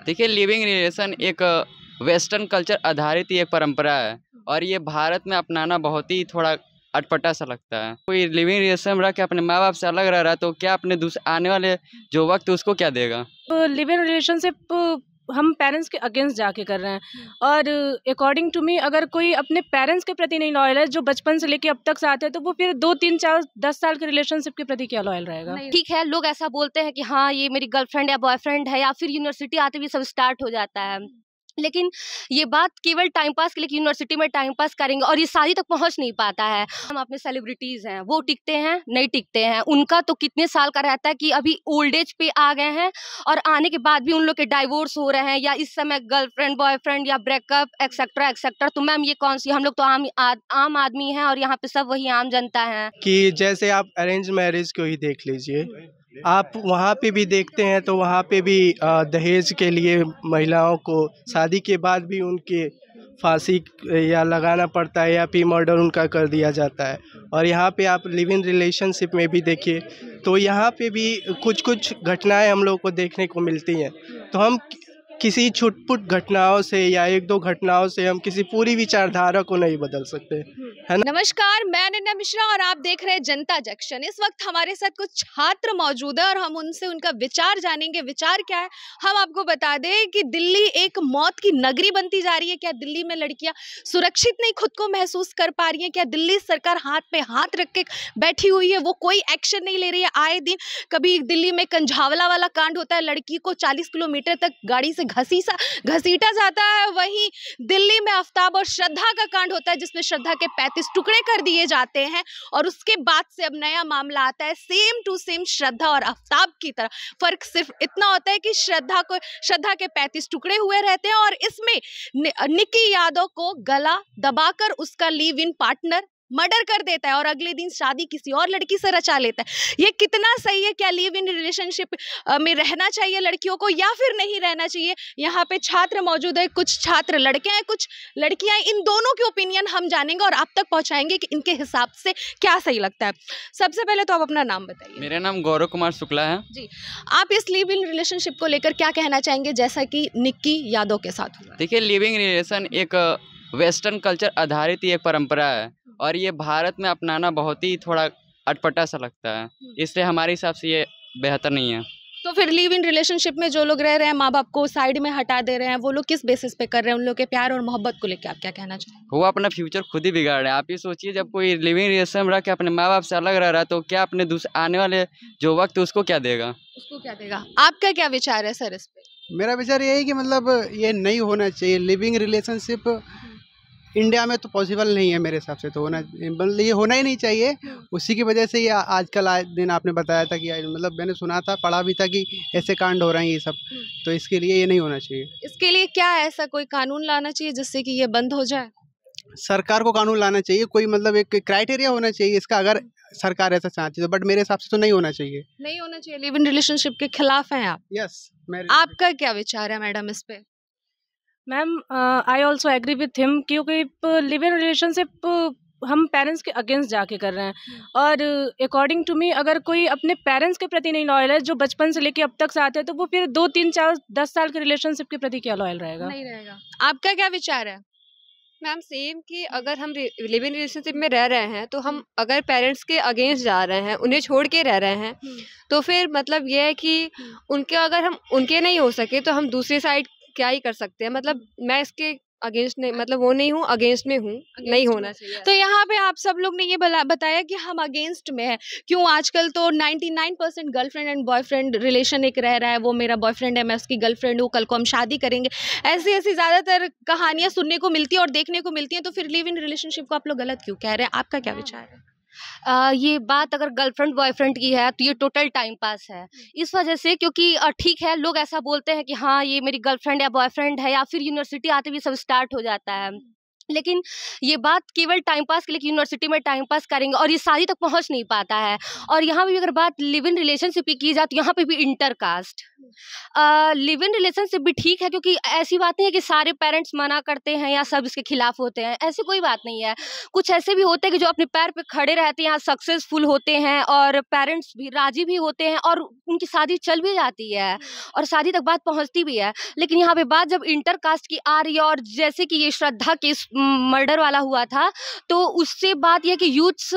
होता है देखिए लिविंग रिलेशन एक वेस्टर्न कल्चर आधारित ही एक परंपरा है और ये भारत में अपनाना बहुत ही थोड़ा अटपटा सा लगता है कोई लिविंग रिलेशन रख के अपने माँ बाप से अलग रह रहा है तो क्या अपने आने वाले जो वक्त उसको क्या देगा लिविंग तो रिलेशनशिप हम पेरेंट्स के अगेंस्ट जाके कर रहे हैं हम्म। और अकॉर्डिंग टू मी अगर कोई अपने पेरेंट्स के प्रति नहीं लॉयल है जो बचपन से लेके अब तक साथ है तो वो फिर दो तीन चार दस साल के रिलेशनशिप के प्रति क्या लॉयल रहेगा ठीक है लोग ऐसा बोलते हैं कि हाँ ये मेरी गर्लफ्रेंड या बॉयफ्रेंड है या फिर यूनिवर्सिटी आते हुए सब स्टार्ट हो जाता है हम्म। लेकिन ये बात केवल टाइम पास के लिए यूनिवर्सिटी में टाइम पास करेंगे और ये शादी तक पहुंच नहीं पाता है हम अपने सेलिब्रिटीज़ हैं वो टिकते हैं नहीं टिकते हैं उनका तो कितने साल का रहता है कि अभी ओल्ड एज पे आ गए हैं और आने के बाद भी उन लोग के डाइवोर्स हो रहे हैं या इस समय गर्लफ्रेंड बॉयफ्रेंड या ब्रेकअप एक्सेट्रा एक्सेट्रा तो मैम ये कौन सी हम लोग तो आम आद, आम आदमी हैं और यहाँ पे सब वही आम जनता है कि जैसे आप अरेंज मैरिज को ही देख लीजिए आप वहाँ पे भी देखते हैं तो वहाँ पे भी दहेज के लिए महिलाओं को शादी के बाद भी उनके फांसी या लगाना पड़ता है या फिर मर्डर उनका कर दिया जाता है और यहाँ पे आप लिव इन रिलेशनशिप में भी देखिए तो यहाँ पे भी कुछ कुछ घटनाएं हम लोगों को देखने को मिलती हैं तो हम किसी छुटपुट घटनाओं से या एक दो घटनाओं से हम किसी पूरी विचारधारा को नहीं बदल सकते है ना? नमस्कार मैं निन्या मिश्रा और आप देख रहे हैं जनता जंक्शन इस वक्त हमारे साथ कुछ छात्र मौजूद है और हम उनसे उनका विचार जानेंगे विचार क्या है हम आपको बता दें कि दिल्ली एक मौत की नगरी बनती जा रही है क्या दिल्ली में लड़कियां सुरक्षित नहीं खुद को महसूस कर पा रही है क्या दिल्ली सरकार हाथ पे हाथ रख के बैठी हुई है वो कोई एक्शन नहीं ले रही है आए दिन कभी दिल्ली में कंझावला वाला कांड होता है लड़की को चालीस किलोमीटर तक गाड़ी से घसीसा घसीटा जाता है वहीं दिल्ली में आफ्ताब और श्रद्धा का कांड होता है जिसमें श्रद्धा के पैंतीस टुकड़े कर दिए जाते हैं और उसके बाद से अब नया मामला आता है सेम टू सेम श्रद्धा और आफ्ताब की तरह फर्क सिर्फ इतना होता है कि श्रद्धा को श्रद्धा के पैंतीस टुकड़े हुए रहते हैं और इसमें निकी यादव को गला दबाकर उसका लीव इन पार्टनर मर्डर कर देता है और अगले दिन शादी किसी और लड़की से रचा लेता है ये कितना सही है क्या लिव इन रिलेशनशिप में रहना चाहिए लड़कियों को या फिर नहीं रहना चाहिए यहाँ पे छात्र मौजूद है कुछ छात्र लड़के हैं कुछ लड़कियाँ इन दोनों के ओपिनियन हम जानेंगे और आप तक पहुँचाएंगे कि इनके हिसाब से क्या सही लगता है सबसे पहले तो आप अपना नाम बताइए मेरा नाम गौरव कुमार शुक्ला है जी आप इस लिव इन रिलेशनशिप को लेकर क्या कहना चाहेंगे जैसा कि निक्की यादव के साथ देखिए लिविंग रिलेशन एक वेस्टर्न कल्चर आधारित ही एक परंपरा है और ये भारत में अपनाना बहुत ही थोड़ा अटपटा सा लगता है हम्म। इसलिए हमारे हिसाब से ये बेहतर नहीं है तो फिर लिव इन रिलेशनशिप में जो लोग रह रहे हैं माँ बाप को साइड में हटा दे रहे हैं वो लोग किस बेसिस पे कर रहे हैं उन लोग के प्यार और मोहब्बत को लेकर आप क्या कहना चाहेंगे वो अपना फ्यूचर खुद ही बिगाड़ रहे हैं आप ये सोचिए जब कोई लिव इन रिलेशन रह के अपने माँ बाप से अलग रह रहा है तो क्या अपने आने वाले जो वक्त उसको क्या देगा उसको क्या देगा आपका क्या विचार है सर इस पर मेरा विचार यही कि मतलब ये नहीं होना चाहिए लिविंग रिलेशनशिप इंडिया में तो पॉसिबल नहीं है मेरे हिसाब से तो होना मतलब ये होना ही नहीं चाहिए उसी की वजह से ये आजकल आज दिन आपने बताया था कि मतलब मैंने सुना था पढ़ा भी था कि ऐसे कांड हो रहे हैं ये सब हम्म। तो इसके लिए ये नहीं होना चाहिए इसके लिए क्या ऐसा कोई कानून लाना चाहिए जिससे कि ये बंद हो जाए सरकार को कानून लाना चाहिए कोई मतलब एक क्राइटेरिया होना चाहिए इसका अगर सरकार ऐसा चाहती है तो, बट मेरे हिसाब से तो नहीं होना चाहिए नहीं होना चाहिए लिव इन रिलेशनशिप के खिलाफ हैं आप यस yes, आपका क्या विचार है मैडम इस पर ma'am I also agree with him क्योंकि लिव इन रिलेशनशिप हम पेरेंट्स के अगेंस्ट जाके कर रहे हैं hmm. और अकॉर्डिंग टू मी अगर कोई अपने पेरेंट्स के प्रति नहीं लॉयल है जो बचपन से लेके अब तक साथ है तो वो फिर दो तीन चार दस साल के रिलेशनशिप के प्रति क्या लॉयल रहेगा नहीं रहेगा आपका क्या विचार है मैम सेम कि अगर हम लिव इन रिलेशनशिप में रह रहे हैं तो हम hmm. अगर पेरेंट्स के अगेंस्ट जा रहे हैं उन्हें छोड़ के रह रहे हैं hmm. तो फिर मतलब ये है कि उनके अगर हम उनके नहीं हो सके तो हम दूसरे साइड क्या ही कर सकते हैं मतलब मैं इसके अगेंस्ट नहीं मतलब वो नहीं हूँ अगेंस्ट में हूँ नहीं होना चाहिए तो अच्छा। यहाँ पे आप सब लोग ने ये बताया कि हम अगेंस्ट में हैं क्यों आजकल तो 99 percent girlfriend and boyfriend relation एक रह रहा है वो मेरा बॉयफ्रेंड है मैं उसकी गर्लफ्रेंड हूँ कल को हम शादी करेंगे ऐसी ऐसी ज़्यादातर कहानियाँ सुनने को मिलती है और देखने को मिलती हैं तो फिर लिव इन रिलेशनशिप को आप लोग गलत क्यों कह रहे हैं आपका क्या हाँ। विचार है आ, ये बात अगर गर्लफ्रेंड बॉयफ्रेंड की है तो ये टोटल टाइम पास है हम्म। इस वजह से क्योंकि ठीक है लोग ऐसा बोलते हैं कि हाँ ये मेरी गर्लफ्रेंड या बॉयफ्रेंड है या फिर यूनिवर्सिटी आते भी सब स्टार्ट हो जाता है हम्म। लेकिन ये बात केवल टाइम पास के लिए यूनिवर्सिटी में टाइम पास करेंगे और ये शादी तक पहुंच नहीं पाता है और यहाँ पर भी अगर बात लिव इन रिलेशनशिप की की जाए तो यहाँ पे भी inter caste live in relationship भी ठीक है क्योंकि ऐसी बात नहीं है कि सारे पेरेंट्स मना करते हैं या सब इसके खिलाफ होते हैं ऐसी कोई बात नहीं है कुछ ऐसे भी होते हैं कि जो अपने पैर पर खड़े रहते हैं सक्सेसफुल होते हैं और पेरेंट्स भी राजी भी होते हैं और उनकी शादी चल भी जाती है और शादी तक बात पहुँचती भी है लेकिन यहाँ पर बात जब इंटर कास्ट की आ रही है और जैसे कि ये श्रद्धा के मर्डर वाला हुआ था तो उससे बात यह कि यूथ्स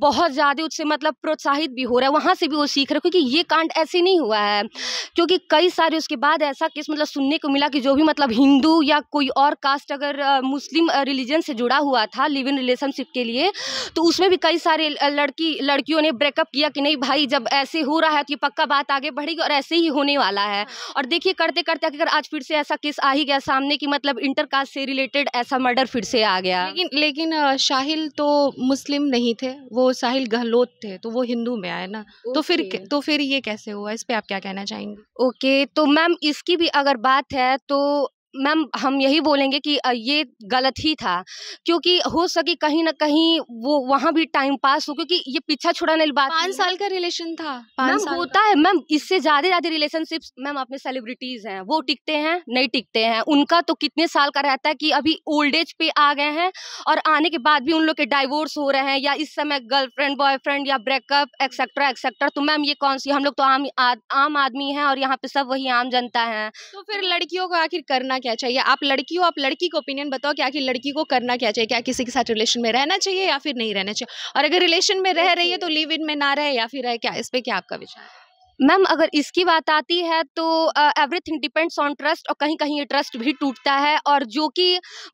बहुत ज़्यादा उससे मतलब प्रोत्साहित भी हो रहा है वहाँ से भी वो सीख रहे क्योंकि ये कांड ऐसे नहीं हुआ है क्योंकि कई सारे उसके बाद ऐसा केस मतलब सुनने को मिला कि जो भी मतलब हिंदू या कोई और कास्ट अगर मुस्लिम रिलीजन से जुड़ा हुआ था लिव इन रिलेशनशिप के लिए तो उसमें भी कई सारे लड़की लड़कियों ने ब्रेकअप किया कि नहीं भाई जब ऐसे हो रहा है तो ये पक्का बात आगे बढ़ेगी और ऐसे ही होने वाला है और देखिए करते करते अगर आज फिर से ऐसा केस आ ही गया सामने कि मतलब इंटर कास्ट से रिलेटेड ऐसा मर्डर मर्डर फिर से आ गया लेकिन लेकिन शाहिल तो मुस्लिम नहीं थे वो साहिल गहलोत थे तो वो हिंदू में आए ना तो फिर तो फिर ये कैसे हुआ इस पे आप क्या कहना चाहेंगे ओके तो मैम इसकी भी अगर बात है तो मैम हम यही बोलेंगे कि ये गलत ही था क्योंकि हो सके कहीं ना कहीं वो वहाँ भी टाइम पास हो क्योंकि ये पीछा छुड़ाने वाली बात पाँच साल का रिलेशन था मैम होता है मैम इससे ज्यादा ज्यादा रिलेशनशिप मैम अपने सेलिब्रिटीज हैं वो टिकते हैं नहीं टिकते हैं उनका तो कितने साल का रहता है कि अभी ओल्ड एज पे आ गए हैं और आने के बाद भी उन लोग के डाइवोर्स हो रहे हैं या इस समय गर्लफ्रेंड बॉयफ्रेंड या ब्रेकअप एक्सेट्रा एक्सेट्रा तो मैम ये कौन सी हम लोग तो आम आम आदमी है और यहाँ पे सब वही आम जनता है तो फिर लड़कियों को आखिर करना करना क्या चाहिए आप लड़की हो आप लड़की को ओपिनियन बताओ कि लड़की को करना क्या चाहिए क्या किसी के साथ रिलेशन में रहना चाहिए या फिर नहीं रहना चाहिए और अगर रिलेशन में रह रही है तो लिव इन में ना रहे या फिर रहे क्या इस पर क्या आपका विचार मैम अगर इसकी बात आती है तो एवरीथिंग डिपेंड्स ऑन ट्रस्ट और कहीं कहीं ये ट्रस्ट भी टूटता है और जो कि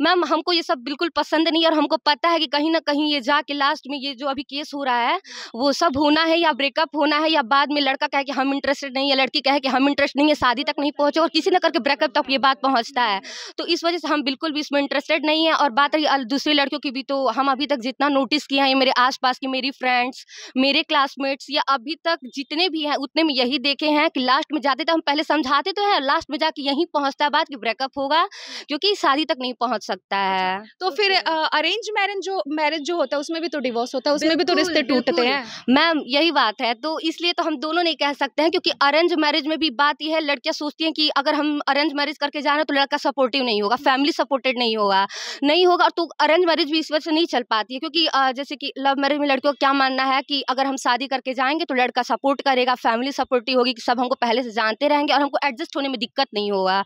मैम हमको ये सब बिल्कुल पसंद नहीं और हमको पता है कि कहीं ना कहीं ये जाके लास्ट में ये जो अभी केस हो रहा है वो सब होना है या ब्रेकअप होना है या बाद में लड़का कहे कि हम इंटरेस्टेड नहीं है लड़की कहे कि हम इंटरेस्ट नहीं है शादी तक नहीं पहुँचे और किसी न करके ब्रेकअप तक ये बात पहुँचता है तो इस वजह से हम बिल्कुल भी इसमें इंटरेस्टेड नहीं है और बात रही दूसरी लड़कियों की भी तो हम अभी तक जितना नोटिस किया है मेरे आस की मेरी फ्रेंड्स मेरे क्लासमेट्स या अभी तक जितने भी हैं उतने यही देखे हैं कि लास्ट में जाते तो हम पहले समझाते तो हैं लास्ट में जाके यहीं पहुंचता बात कि ब्रेकअप होगा क्योंकि शादी तक नहीं पहुंच सकता अच्छा, है तो, तो फिर अरेंज मैरिज जो मैरिज जो होता है उसमें भी तो डिवोर्स होता है उसमें भी तो रिश्ते टूटते हैं मैम यही बात है तो इसलिए तो हम दोनों नहीं कह सकते हैं क्योंकि अरेंज मैरिज में भी बात यह है लड़कियां सोचती हैं कि अगर हम अरेंज मैरिज करके जा रहे हैं तो लड़का सपोर्टिव नहीं होगा फैमिली सपोर्टेड नहीं होगा नहीं होगा तो अरेंज मैरिज भी इस वजह से नहीं चल पाती है क्योंकि जैसे कि लव मैरिज में लड़कियों का क्या मानना है कि अगर हम शादी करके जाएंगे तो लड़का सपोर्ट करेगा फैमिली सपोर्टिव होगी कि सब हमको पहले से जानते रहेंगे और हमको एडजस्ट होने में दिक्कत नहीं होगा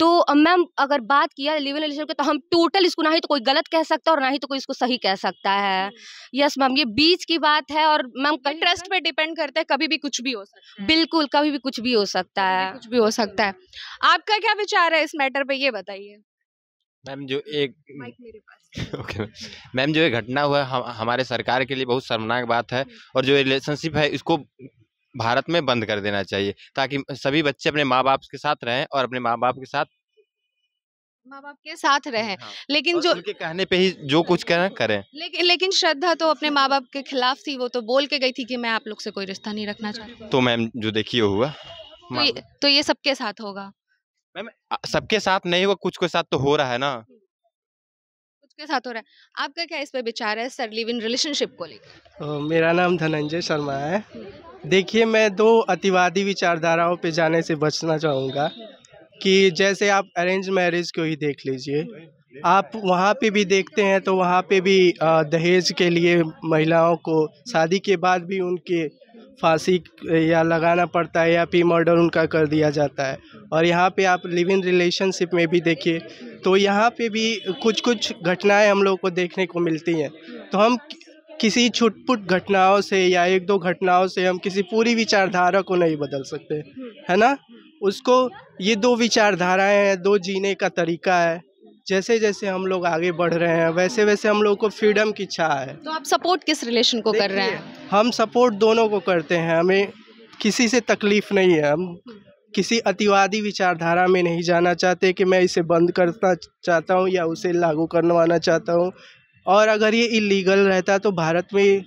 तो मैम अगर बात किया लिव इन रिलेशन तो हम टोटल इसको ना ही तो कोई गलत कह सकता है और ना ही तो कोई इसको सही कह सकता है यस मैम हम्म। ये बीच की बात है और मैम इंटरेस्ट पर डिपेंड करता है कभी भी कुछ भी हो सकता है बिल्कुल कभी भी कुछ भी हो सकता है कुछ भी हो सकता है आपका क्या विचार है इस मैटर पर ये बताइए मैम जो एक ओके मैम जो ये घटना हुआ हम, हमारे सरकार के लिए बहुत शर्मनाक बात है हम्म। और जो रिलेशनशिप है इसको भारत में बंद कर देना चाहिए ताकि सभी बच्चे अपने माँ बाप के साथ रहें और अपने माँ बाप के साथ माँ बाप के साथ रहें हाँ। लेकिन जो उनके कहने पे ही जो कुछ करें करें लेकिन लेकिन श्रद्धा तो अपने माँ बाप के खिलाफ थी वो तो बोल के गई थी कि मैं आप लोग से कोई रिश्ता नहीं रखना चाहती तो मैम जो देखिए हुआ तो ये, तो ये सबके साथ होगा मैम सबके साथ नहीं होगा कुछ के साथ तो हो रहा है ना आपके साथ हो रहा है आपका क्या इस पर विचार है सर लिव इन रिलेशनशिप को लेकर मेरा नाम धनंजय शर्मा है हम्म। देखिए मैं दो अतिवादी विचारधाराओं पे जाने से बचना चाहूँगा कि जैसे आप अरेंज मैरिज को ही देख लीजिए आप वहाँ पे भी देखते हैं तो वहाँ पे भी दहेज के लिए महिलाओं को शादी के बाद भी उनके फांसी या लगाना पड़ता है या फिर मर्डर उनका कर दिया जाता है और यहाँ पे आप लिव इन रिलेशनशिप में भी देखिए तो यहाँ पे भी कुछ कुछ घटनाएं हम लोग को देखने को मिलती हैं तो हम किसी छुटपुट घटनाओं से या एक दो घटनाओं से हम किसी पूरी विचारधारा को नहीं बदल सकते है ना उसको ये दो विचारधाराएं हैं दो जीने का तरीका है जैसे जैसे हम लोग आगे बढ़ रहे हैं वैसे वैसे हम लोग को फ्रीडम की इच्छा है तो आप सपोर्ट किस रिलेशन को कर रहे हैं हम सपोर्ट दोनों को करते हैं हमें किसी से तकलीफ़ नहीं है हम किसी अतिवादी विचारधारा में नहीं जाना चाहते कि मैं इसे बंद करना चाहता हूँ या उसे लागू करवाना चाहता हूँ और अगर ये इलीगल रहता तो भारत में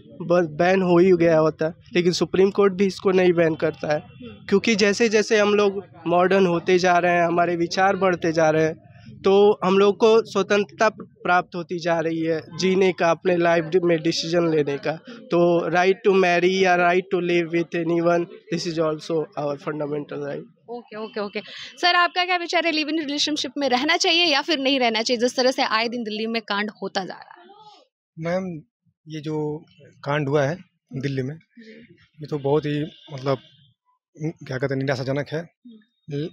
बैन हो ही गया होता लेकिन सुप्रीम कोर्ट भी इसको नहीं बैन करता है क्योंकि जैसे जैसे हम लोग मॉडर्न होते जा रहे हैं हमारे विचार बढ़ते जा रहे हैं तो हम लोग को स्वतंत्रता प्राप्त होती जा रही है जीने का अपने लाइफ में डिसीजन लेने का तो राइट टू मैरी या right to live with anyone this is also our fundamental right okay okay okay sir आपका क्या विचार है लिव इन रिलेशनशिप में रहना चाहिए या फिर नहीं रहना चाहिए जिस तरह से आए दिन दिल्ली में कांड होता जा रहा है मैम ये जो कांड हुआ है दिल्ली में ये तो बहुत ही मतलब क्या कहते हैं निराशाजनक है हम्म।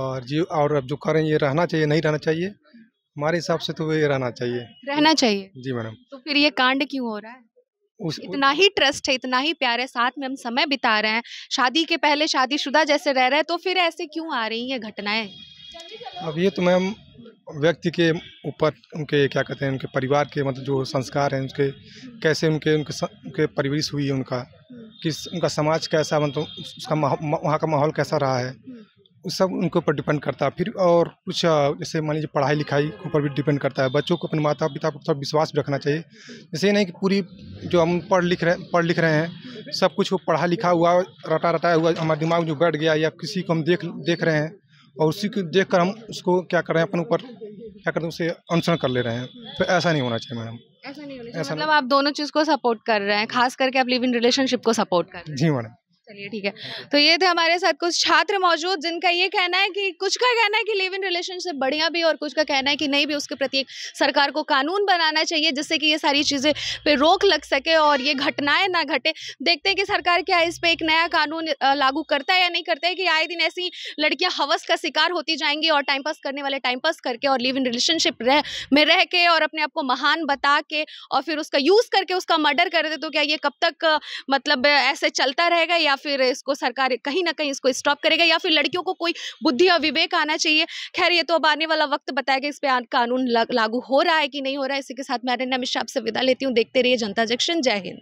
और जी और अब जो कर रहे हैं ये रहना चाहिए नहीं रहना चाहिए हमारे हिसाब से तो ये रहना चाहिए रहना चाहिए जी मैडम तो फिर ये कांड क्यों हो रहा है उस, इतना ही ट्रस्ट है इतना ही प्यार है साथ में हम समय बिता रहे हैं शादी के पहले शादीशुदा जैसे रह रहे हैं तो फिर ऐसे क्यों आ रही है घटनाएं अब ये तो मैम व्यक्ति के ऊपर उनके क्या कहते हैं उनके परिवार के मतलब जो संस्कार हैं उनके कैसे उनके उनके उनके परवरिश हुई है उनका किस उनका समाज कैसा मतलब उसका वहाँ का माहौल कैसा रहा है उस सब उनके ऊपर डिपेंड करता है फिर और कुछ जैसे मान लीजिए पढ़ाई लिखाई के ऊपर भी डिपेंड करता है बच्चों को अपने माता पिता पर थोड़ा विश्वास भी रखना चाहिए जैसे ये नहीं कि पूरी जो हम पढ़ लिख रहे पढ़ लिख रहे हैं सब कुछ वो पढ़ा लिखा हुआ रटा रटाया हुआ हमारा दिमाग जो बैठ गया या किसी को हम देख देख रहे हैं और उसी को देख कर हम उसको क्या कर रहे हैं अपने ऊपर क्या करते हैं उसे अनुसरण कर ले रहे हैं तो ऐसा नहीं होना चाहिए मैडम ऐसा नहीं होना चाहिए मतलब आप दोनों चीज़ को सपोर्ट कर रहे हैं खास करके आप लिव इन रिलेशनशिप को सपोर्ट कर जी मैडम चलिए ठीक है तो ये थे हमारे साथ कुछ छात्र मौजूद जिनका ये कहना है कि कुछ का कहना है कि लिव इन रिलेशनशिप बढ़िया भी और कुछ का कहना है कि नहीं भी उसके प्रति सरकार को कानून बनाना चाहिए जिससे कि ये सारी चीज़ें पे रोक लग सके और ये घटनाएं ना घटे देखते हैं कि सरकार क्या इस पर एक नया कानून लागू करता है या नहीं करता है कि आए दिन ऐसी लड़कियाँ हवस का शिकार होती जाएंगी और टाइम पास करने वाले टाइम पास करके और लिव इन रिलेशनशिप रह में रह के और अपने आप को महान बता के और फिर उसका यूज़ करके उसका मर्डर कर दे तो क्या ये कब तक मतलब ऐसे चलता रहेगा या फिर इसको सरकार कहीं ना कहीं इसको स्टॉप करेगा या फिर लड़कियों को कोई बुद्धि और विवेक आना चाहिए खैर ये तो अब आने वाला वक्त बताएगा इस पर कानून लागू हो रहा है कि नहीं हो रहा है इसी के साथ मैं मिश्रा आपसे विदा लेती हूँ देखते रहिए जनता जंक्शन जय हिंद